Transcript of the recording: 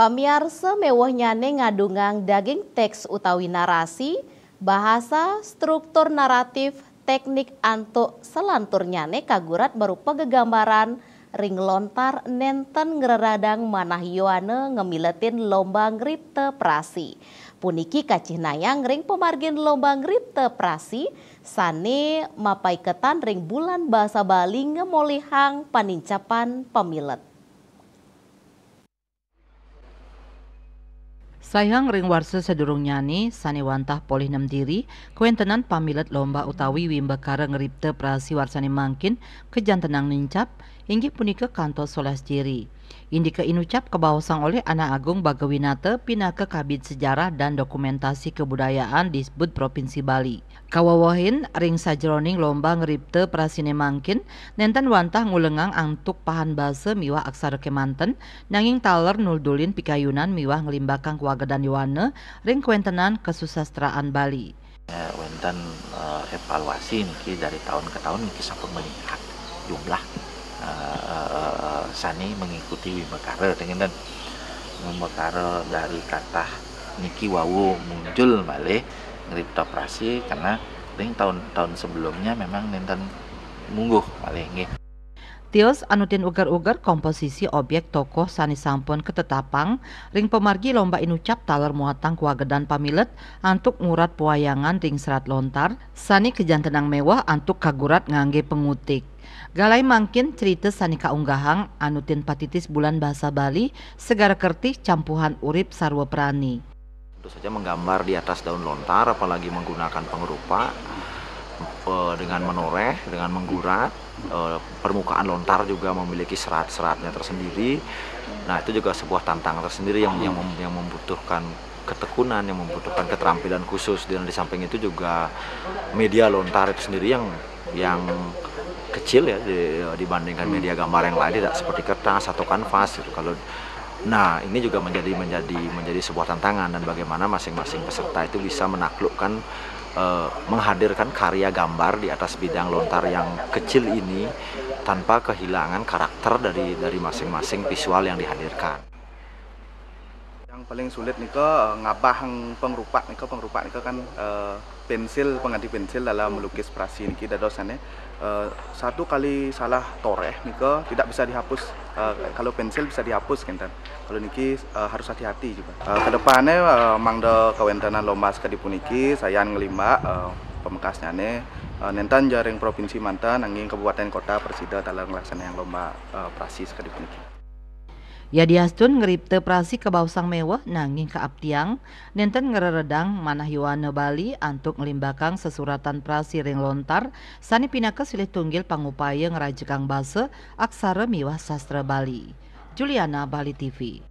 Pamiarsa mewahnyane ngadungang daging teks utawi narasi, bahasa, struktur naratif, teknik antuk selanturnyane kagurat berupa gegambaran ring lontar nenten ngereradang manahioane ngemiletin lomba ngripte prasi. Puniki kacih nayang ring pemargin lomba ngripte prasi, sane mapai ketan ring bulan bahasa Bali ngemolihang panincapan pemilet. Sayang ring warsa sani wantah polih nem diri kuentenan pamilet lomba utawi wimbakara ngeripte prasi warsani mangkin kejantenang nincap inggih punika kantos solas diri. Indika Inucap kebawasang oleh Anak Agung Bagawinata pina ke Kabin Sejarah dan Dokumentasi Kebudayaan di Sebut Provinsi Bali. Kawawahin ring sajroning lomba ngeripte prasine mangkin, nenten wantah ngulengang antuk pahan base miwah aksara kemanten, nanging taler nuldulin pikayunan miwah ngelimbakan kewagedan yuwane ring kuentenan kesusastraan Bali. Ya, eh, evaluasi niki dari tahun ke tahun niki sampun meningkat jumlah Sani mengikuti Wimakara dengan Wimakara dari kata Niki Wawu muncul malih operasi karena ring tahun-tahun sebelumnya memang nenten mungguh malih nggih Tios anu ugar-ugar komposisi objek tokoh sani sampun ketetapang, ring pemargi lomba inucap taler muatang kuagedan pamilet, antuk ngurat puayangan ring serat lontar, sani tenang mewah antuk kagurat ngangge pengutik. Galai mangkin cerita sanika unggahang anutin patitis bulan bahasa Bali segara kertih campuhan urip sarwa perani. Tentu saja menggambar di atas daun lontar apalagi menggunakan pengerupa dengan menoreh, dengan menggurat, eh, permukaan lontar juga memiliki serat-seratnya tersendiri. Nah itu juga sebuah tantangan tersendiri yang yang, yang membutuhkan ketekunan, yang membutuhkan keterampilan khusus dan di samping itu juga media lontar itu sendiri yang yang kecil ya dibandingkan media gambar yang lain tidak seperti kertas atau kanvas gitu kalau Nah, ini juga menjadi menjadi menjadi sebuah tantangan dan bagaimana masing-masing peserta itu bisa menaklukkan uh, menghadirkan karya gambar di atas bidang lontar yang kecil ini tanpa kehilangan karakter dari dari masing-masing visual yang dihadirkan. Yang paling sulit nih ke eh, ngabah pengrupa nih ke pengrupa nih ke kan eh, pensil pengganti pensil dalam melukis prasi kita dadosane uh, satu kali salah toreh niko tidak bisa dihapus uh, kalau pensil bisa dihapus kenten kalau niki uh, harus hati-hati juga uh, kedepannya uh, mangda kawentanan lomba Niki saya ngelima uh, pemekasnya ne uh, nentan jaring provinsi mantan angin kabupaten kota persida dalam melaksanakan lomba uh, prasi Niki Yadiastun ngeripte prasi ke bausang mewah nanging ke aptiang, nenten ngereredang manah yuane Bali antuk ngelimbakang sesuratan prasi ring lontar, sani pinaka silih tunggil pangupaya ngerajekang base aksara miwah sastra Bali. Juliana Bali TV